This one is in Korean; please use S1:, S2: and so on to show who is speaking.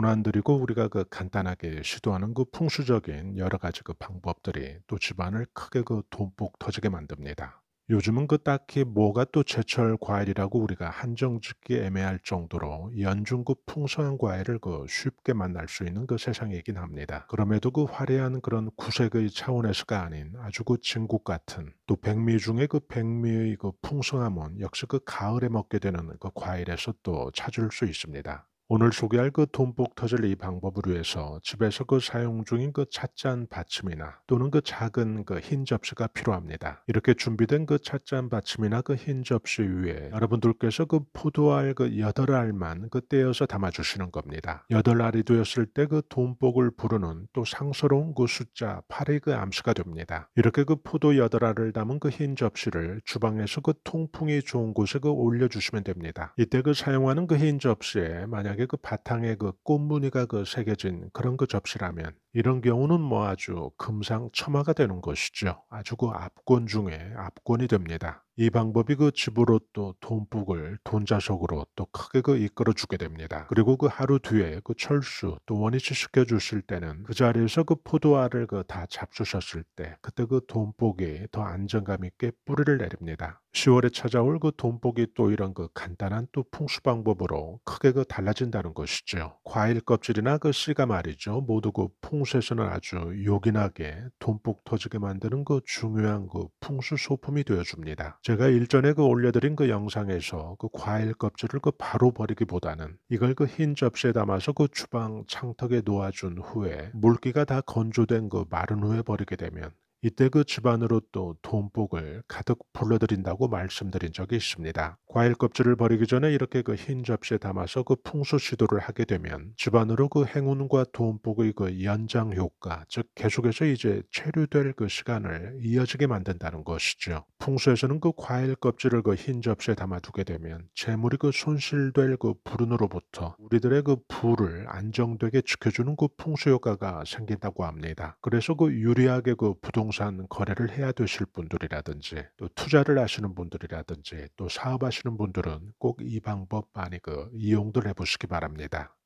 S1: 고난드리고 우리가 그 간단하게 시도하는 그 풍수적인 여러 가지 그 방법들이 또 집안을 크게 그 돈복 터지게 만듭니다. 요즘은 그 딱히 뭐가 또 제철 과일이라고 우리가 한정 짓기 애매할 정도로 연중 그 풍성한 과일을 그 쉽게 만날 수 있는 그 세상이긴 합니다. 그럼에도 그 화려한 그런 구색의 차원에서가 아닌 아주 그 진국 같은 또 백미 중에 그 백미의 그 풍성함은 역시 그 가을에 먹게 되는 그 과일에서 또 찾을 수 있습니다. 오늘 소개할 그 돈복 터질 이 방법을 위해서 집에서 그 사용 중인 그 찻잔 받침이나 또는 그 작은 그 흰 접시가 필요합니다. 이렇게 준비된 그 찻잔 받침이나 그 흰 접시 위에 여러분들께서 그 포도알 그 여덟 알만 그 떼어서 담아주시는 겁니다. 여덟 알이 되었을 때 그 돈복을 부르는 또 상서로운 그 숫자 8이 그 암수가 됩니다. 이렇게 그 포도 여덟 알을 담은 그 흰 접시를 주방에서 그 통풍이 좋은 곳에 그 올려주시면 됩니다. 이때 그 사용하는 그 흰 접시에 만약 만약에 그 바탕에 그 꽃무늬가 그 새겨진 그런 그 접시라면 이런 경우는 뭐 아주 금상첨화가 되는 것이죠. 아주 그 압권 중에 압권이 됩니다. 이 방법이 그 집으로 또 돈북을 돈자석으로 또 크게 그 이끌어 주게 됩니다. 그리고 그 하루 뒤에 그 철수 또 원위치 시켜 주실 때는 그 자리에서 그 포도알을 그 다 잡수셨을 때 그때 그 돈복이 더 안정감 있게 뿌리를 내립니다. 10월에 찾아올 그 돈복이 또 이런 그 간단한 또 풍수 방법으로 크게 그 달라진다는 것이죠. 과일 껍질이나 그 씨가 말이죠. 모두 그 풍수 풍수에서는 아주 요긴하게 돈뿍 터지게 만드는 그 중요한 그 풍수 소품이 되어줍니다. 제가 일전에 그 올려드린 그 영상에서 그 과일 껍질을 그 바로 버리기보다는 이걸 그 흰 접시에 담아서 그 주방 창턱에 놓아준 후에 물기가 다 건조된 그 마른 후에 버리게 되면 이때 그 집안으로 또 돈복을 가득 불러들인다고 말씀드린 적이 있습니다. 과일 껍질을 버리기 전에 이렇게 그 흰 접시에 담아서 그 풍수 시도를 하게 되면 집안으로 그 행운과 돈복의 그 연장 효과, 즉 계속해서 이제 체류될 그 시간을 이어지게 만든다는 것이죠. 풍수에서는 그 과일 껍질을 그 흰 접시에 담아두게 되면 재물이 그 손실될 그 불운으로부터 우리들의 그 부를 안정되게 지켜주는 그 풍수 효과가 생긴다고 합니다. 그래서 그 유리하게 그 부동 부동산 거래를 해야 되실 분들이라든지 또 투자를 하시는 분들이라든지 또 사업하시는 분들은 꼭 이 방법 많이 그 이용들 해보시기 바랍니다.